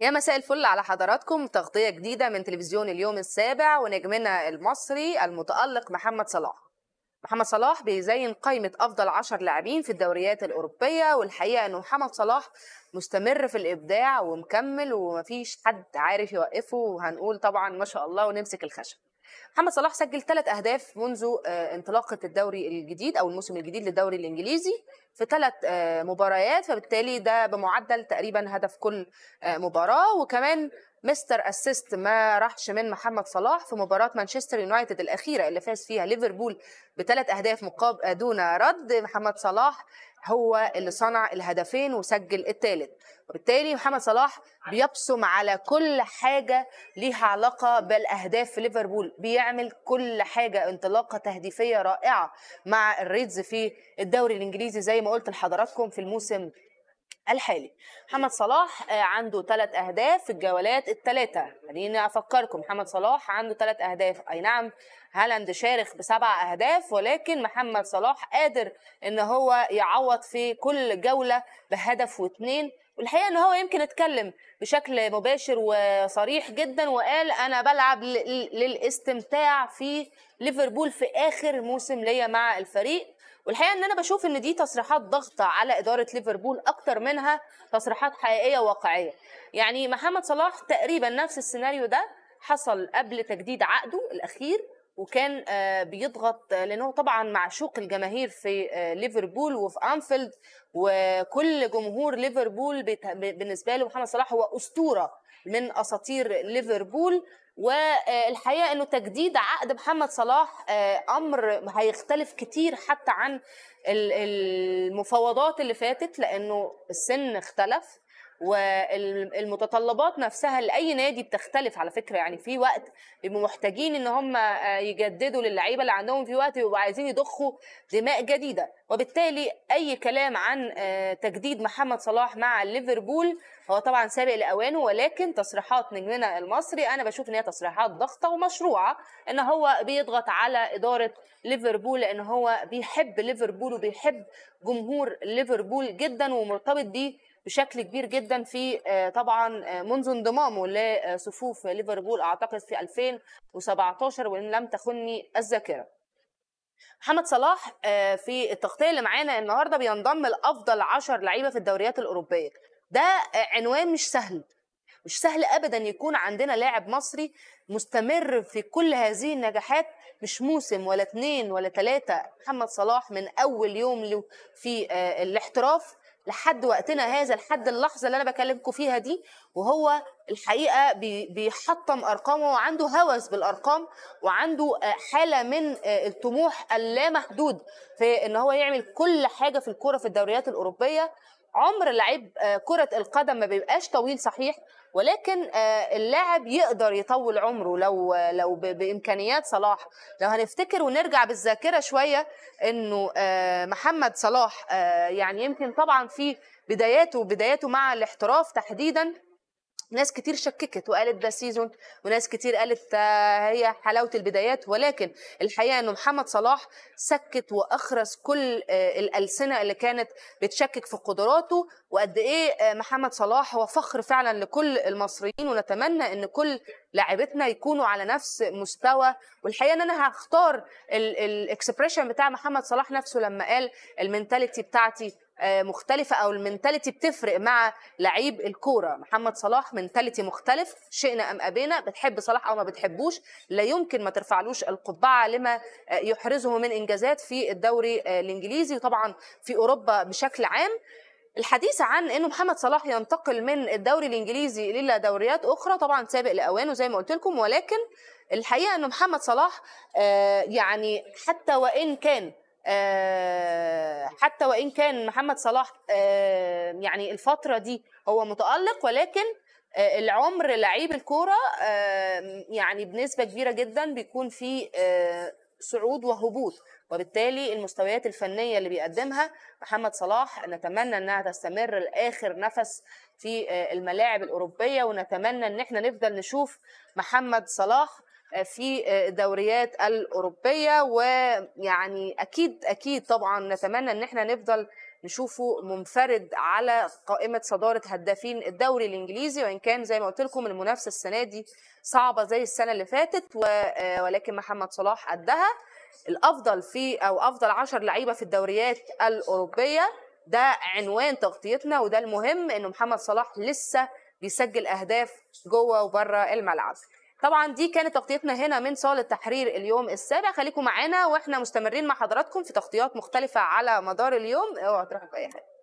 يا مساء الفل على حضراتكم تغطية جديدة من تلفزيون اليوم السابع ونجمنا المصري المتألق محمد صلاح محمد صلاح بيزين قائمة أفضل عشر لاعبين في الدوريات الأوروبية والحقيقة أنه محمد صلاح مستمر في الإبداع ومكمل ومفيش حد عارف يوقفه وهنقول طبعا ما شاء الله ونمسك الخشب محمد صلاح سجل ثلاث اهداف منذ آه، انطلاقه الدوري الجديد او الموسم الجديد للدوري الانجليزي في ثلاث آه، مباريات فبالتالي ده بمعدل تقريبا هدف كل آه، مباراه وكمان مستر اسيست ما راحش من محمد صلاح في مباراه مانشستر يونايتد الاخيره اللي فاز فيها ليفربول بثلاث اهداف مقابل دون رد محمد صلاح هو اللي صنع الهدفين وسجل الثالث وبالتالي محمد صلاح بيبصم على كل حاجة ليها علاقة بالأهداف في ليفربول بيعمل كل حاجة انطلاقة تهديفية رائعة مع الريدز في الدوري الإنجليزي زي ما قلت لحضراتكم في الموسم الحالي محمد صلاح آه، عنده ثلاث اهداف في الجولات الثلاثه خليني افكركم محمد صلاح عنده ثلاث اهداف اي نعم هالاند شارخ بسبع اهداف ولكن محمد صلاح قادر ان هو يعوض في كل جوله بهدف واثنين والحقيقه ان هو يمكن اتكلم بشكل مباشر وصريح جدا وقال انا بلعب للاستمتاع في ليفربول في اخر موسم ليا مع الفريق والحقيقه ان انا بشوف ان دي تصريحات ضغط على اداره ليفربول اكتر منها تصريحات حقيقيه واقعيه يعني محمد صلاح تقريبا نفس السيناريو ده حصل قبل تجديد عقده الاخير وكان آه، بيضغط آه، لانه طبعا معشوق الجماهير في آه، ليفربول وفي انفيلد وكل جمهور ليفربول بالنسبه له محمد صلاح هو اسطوره من اساطير ليفربول والحقيقه انه تجديد عقد محمد صلاح آه، امر هيختلف كتير حتى عن المفاوضات اللي فاتت لانه السن اختلف والمتطلبات نفسها لاي نادي بتختلف على فكره يعني في وقت بيبقوا محتاجين ان هم آه، يجددوا للعيبه اللي عندهم في وقت بيبقوا عايزين يضخوا دماء جديده وبالتالي اي كلام عن آه، تجديد محمد صلاح مع ليفربول هو طبعا سابق لاوانه ولكن تصريحات نجمنا المصري انا بشوف ان هي تصريحات ضغطه ومشروعه ان هو بيضغط على اداره ليفربول لان هو بيحب ليفربول وبيحب جمهور ليفربول جدا ومرتبط بيه بشكل كبير جدا في آه، طبعا آه، منذ انضمامه لصفوف ليفربول اعتقد في 2017 وان لم تخني الذاكره محمد صلاح آه، في التغطيه اللي معانا النهارده بينضم لافضل 10 لعيبه في الدوريات الاوروبيه ده عنوان مش سهل مش سهل ابدا يكون عندنا لاعب مصري مستمر في كل هذه النجاحات مش موسم ولا اتنين ولا تلاتة محمد صلاح من اول يوم له في الاحتراف لحد وقتنا هذا لحد اللحظه اللي انا بكلمكم فيها دي وهو الحقيقه بيحطم ارقامه وعنده هوس بالارقام وعنده آه، حاله من آه، الطموح اللامحدود في ان هو يعمل كل حاجه في الكوره في الدوريات الاوروبيه عمر لعيب آه، كره القدم ما بيبقاش طويل صحيح ولكن آه، اللاعب يقدر يطول عمره لو آه، لو بامكانيات صلاح لو هنفتكر ونرجع بالذاكره شويه انه محمد صلاح يعني يمكن طبعا في بداياته بداياته مع الاحتراف تحديدا ناس كتير شككت وقالت ده سيزون وناس كتير قالت هي حلاوه البدايات ولكن الحقيقه انه محمد صلاح سكت واخرس كل آه، الالسنه اللي كانت بتشكك في قدراته وقد ايه آه، محمد صلاح هو فخر فعلا لكل المصريين ونتمنى ان كل لاعبتنا يكونوا على نفس مستوى والحقيقه ان انا هختار الاكسبريشن بتاع محمد صلاح نفسه لما قال المنتاليتي بتاعتي آه، مختلفة أو المنتاليتي بتفرق مع لعيب الكورة محمد صلاح منتاليتي مختلف شئنا أم أبينا بتحب صلاح أو ما بتحبوش لا يمكن ما ترفعلوش القبعة لما آه، يحرزه من إنجازات في الدوري آه، الإنجليزي وطبعا في أوروبا بشكل عام الحديث عن انه محمد صلاح ينتقل من الدوري الانجليزي الى دوريات اخرى طبعا سابق لاوانه زي ما قلت لكم ولكن الحقيقه انه محمد صلاح يعني حتى وان كان آه، حتى وان كان محمد صلاح آه، يعني الفتره دي هو متالق ولكن آه، العمر لعيب الكوره يعني بنسبه كبيره جدا بيكون في صعود وهبوط وبالتالي المستويات الفنية اللي بيقدمها محمد صلاح نتمنى أنها تستمر لآخر نفس في الملاعب الأوروبية ونتمنى أن احنا نفضل نشوف محمد صلاح في الدوريات آه، الاوروبيه ويعني اكيد اكيد طبعا نتمنى ان احنا نفضل نشوفه منفرد على قائمه صداره هدافين الدوري الانجليزي وان كان زي ما قلت لكم المنافسه السنه دي صعبه زي السنه اللي فاتت آه، ولكن محمد صلاح قدها الافضل في او افضل 10 لعيبه في الدوريات الاوروبيه ده عنوان تغطيتنا وده المهم انه محمد صلاح لسه بيسجل اهداف جوه وبره الملعب طبعا دي كانت تغطيتنا هنا من صاله تحرير اليوم السابع خليكم معانا واحنا مستمرين مع حضراتكم في تغطيات مختلفه على مدار اليوم اوعوا تروحوا في اي حاجه